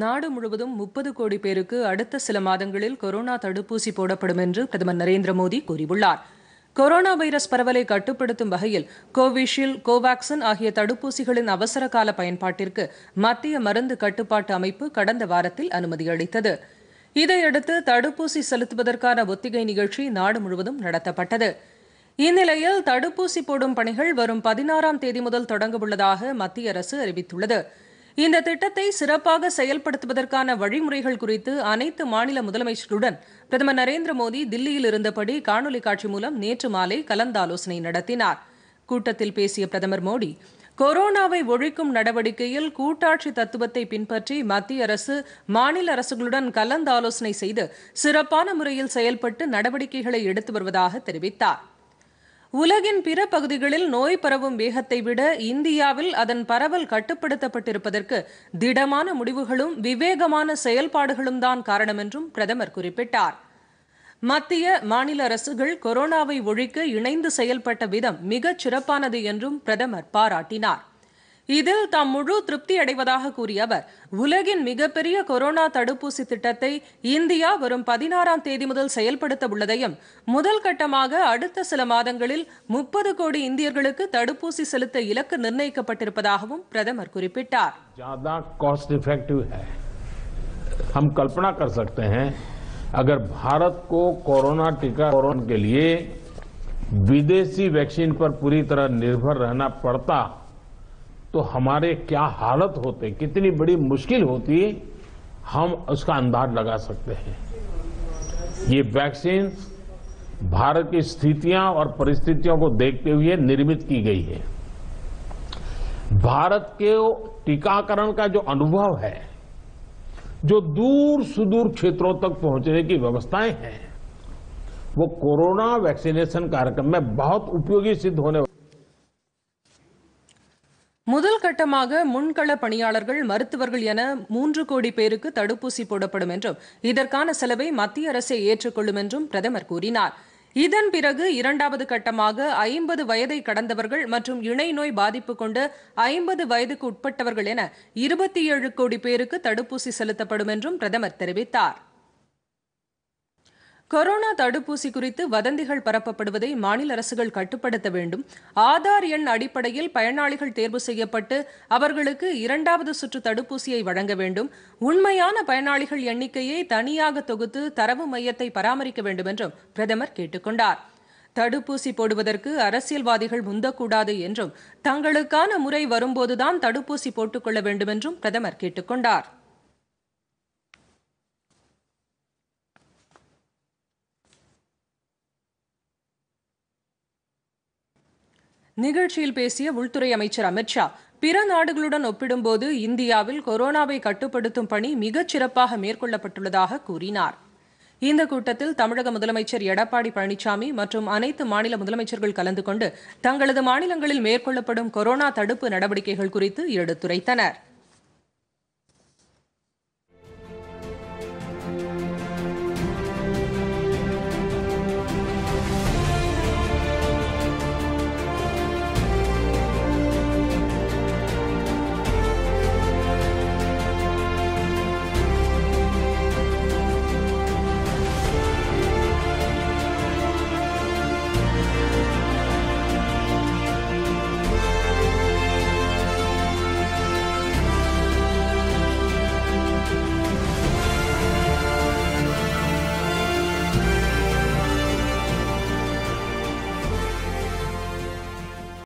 நாடு முழுவதும் முப்பது கோடி பேருக்கு அடுத்த சில மாதங்களில் கொரோனா தடுப்பூசி போடப்படும் என்று பிரதமர் நரேந்திர மோடி கூறியுள்ளார் கொரோனா வைரஸ் பரவலை கட்டுப்படுத்தும் வகையில் கோவிஷீல்டு கோவாக்சின் ஆகிய தடுப்பூசிகளின் அவசர கால பயன்பாட்டிற்கு மத்திய மருந்து கட்டுப்பாட்டு அமைப்பு கடந்த வாரத்தில் அனுமதி அளித்தது இதையடுத்து தடுப்பூசி செலுத்துவதற்கான ஒத்திகை நிகழ்ச்சி நாடு முழுவதும் நடத்தப்பட்டது இந்நிலையில் தடுப்பூசி போடும் பணிகள் வரும் பதினாறாம் தேதி முதல் தொடங்கவுள்ளதாக மத்திய அரசு அறிவித்துள்ளது இந்த திட்டத்தை சிறப்பாக செயல்படுத்துவதற்கான வழிமுறைகள் குறித்து அனைத்து மாநில முதலமைச்சர்களுடன் பிரதமர் நரேந்திர மோடி தில்லியில் இருந்தபடி காணொலி காட்சி மூலம் நேற்று மாலை கலந்தாலோசனை நடத்தினார் கூட்டத்தில் பேசிய பிரதமர் மோடி கொரோனாவை ஒழிக்கும் நடவடிக்கையில் கூட்டாட்சி தத்துவத்தை பின்பற்றி மத்திய அரசு மாநில அரசுகளுடன் கலந்தாலோசனை செய்து சிறப்பான முறையில் செயல்பட்டு நடவடிக்கைகளை எடுத்து வருவதாக தெரிவித்தாா் உலகின் பிற பகுதிகளில் நோய் பரவும் வேகத்தை விட இந்தியாவில் அதன் பரவல் கட்டுப்படுத்தப்பட்டிருப்பதற்கு திடமான முடிவுகளும் விவேகமான செயல்பாடுகளும் தான் காரணம் என்றும் பிரதமர் குறிப்பிட்டார் மத்திய மாநில அரசுகள் கொரோனாவை ஒழிக்க இணைந்து செயல்பட்ட விதம் மிகச் சிறப்பானது என்றும் பிரதமர் பாராட்டினார் இதில் தாம் முழு திருப்தி அடைவதாக கூறிய அவர் உலகின் மிகப்பெரிய கொரோனா தடுப்பூசி திட்டத்தை இந்தியா வரும் பதினாறாம் தேதி முதல் செயல்படுத்த உள்ளதையும் முதல் கட்டமாக அடுத்த சில மாதங்களில் முப்பது கோடி இந்தியர்களுக்கு தடுப்பூசி செலுத்த இலக்கு நிர்ணயிக்கப்பட்டிருப்பதாகவும் பிரதமர் குறிப்பிட்டார் हम कल्पना कर सकते हैं अगर भारत को कोरोना टीका के लिए विदेशी वैक्सीन पर पूरी तरह निर्भर रहना पड़ता तो हमारे क्या हालत होते कितनी बड़ी मुश्किल होती हम उसका अंदाज लगा सकते हैं ये वैक्सीन भारत की स्थितियां और परिस्थितियों को देखते हुए निर्मित की गई है भारत के टीकाकरण का जो अनुभव है जो दूर सुदूर क्षेत्रों तक पहुंचने की व्यवस्थाएं हैं वो कोरोना वैक्सीनेशन कार्यक्रम में बहुत उपयोगी सिद्ध होने முதல் கட்டமாக முன்கள பணியாளர்கள் மருத்துவர்கள் என மூன்று கோடி பேருக்கு தடுப்பூசி போடப்படும் என்றும் இதற்கான செலவை மத்திய அரசே ஏற்றுக்கொள்ளும் என்றும் பிரதமர் கூறினார் இதன் பிறகு இரண்டாவது கட்டமாக ஐம்பது வயதை கடந்தவர்கள் மற்றும் இணை நோய் பாதிப்பு கொண்டு ஐம்பது வயதுக்கு உட்பட்டவர்கள் என இருபத்தி ஏழு கோடி பேருக்கு தடுப்பூசி செலுத்தப்படும் என்றும் பிரதமர் தெரிவித்தார் கொரோனா தடுப்பூசி குறித்து வதந்திகள் பரப்பப்படுவதை மாநில அரசுகள் கட்டுப்படுத்த வேண்டும் ஆதார் எண் அடிப்படையில் பயனாளிகள் தேர்வு செய்யப்பட்டு அவர்களுக்கு இரண்டாவது சுற்று தடுப்பூசியை வழங்க வேண்டும் உண்மையான பயனாளிகள் எண்ணிக்கையை தனியாக தொகுத்து தரவு மையத்தை பராமரிக்க வேண்டும் என்றும் பிரதமர் கேட்டுக்கொண்டார் தடுப்பூசி போடுவதற்கு அரசியல்வாதிகள் முந்தக்கூடாது என்றும் தங்களுக்கான முறை வரும்போதுதான் தடுப்பூசி போட்டுக்கொள்ள வேண்டும் என்றும் பிரதமர் கேட்டுக்கொண்டார் நிகழ்ச்சியில் பேசிய உள்துறை அமைச்சர் அமித் ஷா பிற நாடுகளுடன் ஒப்பிடும்போது இந்தியாவில் கொரோனாவை கட்டுப்படுத்தும் பணி மிகச் சிறப்பாக மேற்கொள்ளப்பட்டுள்ளதாக கூறினார் இந்த கூட்டத்தில் தமிழக முதலமைச்சர் எடப்பாடி பழனிசாமி மற்றும் அனைத்து மாநில முதலமைச்சர்கள் கலந்து கொண்டு தங்களது மாநிலங்களில் மேற்கொள்ளப்படும் கொரோனா தடுப்பு நடவடிக்கைகள் குறித்து எடுத்துரைத்தனா்